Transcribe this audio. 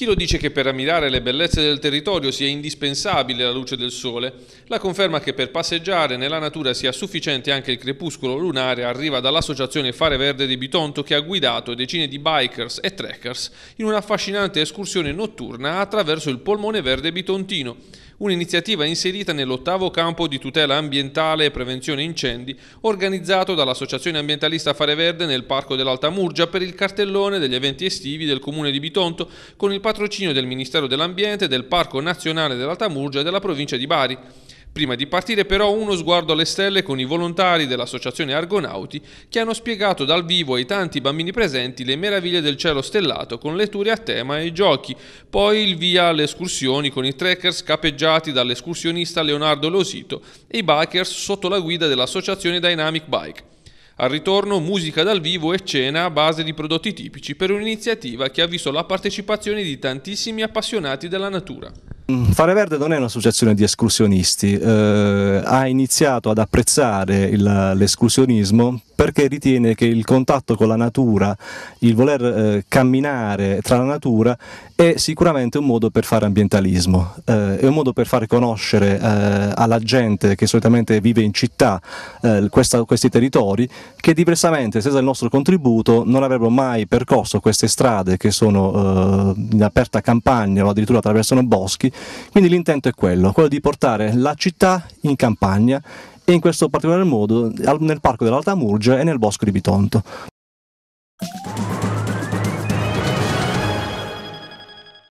Chi lo dice che per ammirare le bellezze del territorio sia indispensabile la luce del sole, la conferma che per passeggiare nella natura sia sufficiente anche il crepuscolo lunare arriva dall'associazione Fare Verde di Bitonto che ha guidato decine di bikers e trekkers in un'affascinante escursione notturna attraverso il polmone verde bitontino un'iniziativa inserita nell'ottavo campo di tutela ambientale e prevenzione incendi organizzato dall'Associazione Ambientalista Fare Verde nel Parco dell'Alta Murgia per il cartellone degli eventi estivi del Comune di Bitonto con il patrocinio del Ministero dell'Ambiente, del Parco Nazionale dell'Alta Murgia e della provincia di Bari. Prima di partire però uno sguardo alle stelle con i volontari dell'associazione Argonauti che hanno spiegato dal vivo ai tanti bambini presenti le meraviglie del cielo stellato con letture a tema e giochi, poi il via alle escursioni con i trekkers capeggiati dall'escursionista Leonardo Losito e i bikers sotto la guida dell'associazione Dynamic Bike. Al ritorno musica dal vivo e cena a base di prodotti tipici per un'iniziativa che ha visto la partecipazione di tantissimi appassionati della natura. Mm, fare Verde non è un'associazione di escursionisti, eh, ha iniziato ad apprezzare l'esclusionismo perché ritiene che il contatto con la natura, il voler eh, camminare tra la natura è sicuramente un modo per fare ambientalismo, eh, è un modo per far conoscere eh, alla gente che solitamente vive in città eh, questa, questi territori che diversamente senza il nostro contributo non avrebbero mai percorso queste strade che sono eh, in aperta campagna o addirittura attraversano boschi quindi l'intento è quello, quello di portare la città in campagna e in questo particolare modo nel parco dell'Alta Murgia e nel bosco di Bitonto.